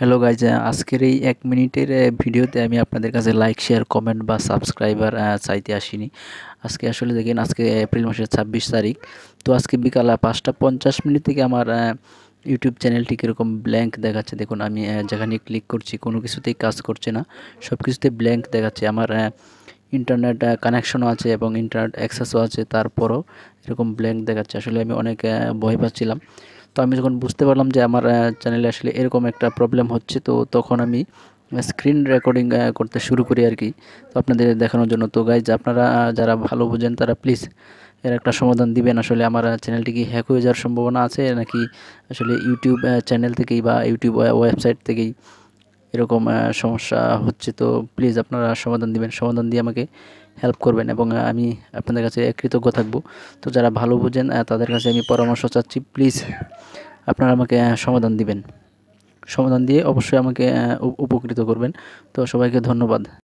hello guys আজকের এই এক মিনিটের ভিডিওতে আমি আপনাদের কাছে লাইক শেয়ার কমেন্ট বা সাবস্ক্রাইবার চাইতে আসিনি আজকে আসলে দেখেন আজকে এপ্রিল মাসের ছাব্বিশ তারিখ তো আজকে বিকাল পাঁচটা পঞ্চাশ মিনিট থেকে আমার ইউটিউব চ্যানেলটি কীরকম ব্ল্যাঙ্ক দেখাচ্ছে দেখুন আমি যেখানে ক্লিক করছি কোনো কিছুতেই কাজ করছে না সব কিছুতে ব্ল্যাঙ্ক দেখাচ্ছে আমার ইন্টারনেট কানেকশনও আছে এবং ইন্টারনেট অ্যাক্সেসও আছে তারপরও এরকম ব্ল্যাঙ্ক দেখাচ্ছে আসলে আমি অনেক ভয় পাচ্ছিলাম তো আমি যখন বুঝতে পারলাম যে আমার চ্যানেলে আসলে এরকম একটা প্রবলেম হচ্ছে তো তখন আমি স্ক্রিন রেকর্ডিং করতে শুরু করি আর কি তো আপনাদের দেখানোর জন্য তো গাইজ আপনারা যারা ভালো বোঝেন তারা প্লিজ এর একটা সমাধান দিবেন আসলে আমার চ্যানেলটি কি হ্যাক হয়ে যাওয়ার সম্ভাবনা আছে নাকি আসলে ইউটিউব চ্যানেল থেকেই বা ইউটিউব ওয়েবসাইট থেকেই এরকম সমস্যা হচ্ছে তো প্লিজ আপনারা সমাধান দিবেন সমাধান দিয়ে আমাকে হেল্প করবেন এবং আমি আপনাদের কাছে কৃতজ্ঞ থাকবো তো যারা ভালো বোঝেন তাদের কাছে আমি পরামর্শ চাচ্ছি প্লিজ আপনারা আমাকে সমাধান দিবেন সমাধান দিয়ে অবশ্যই আমাকে উপকৃত করবেন তো সবাইকে ধন্যবাদ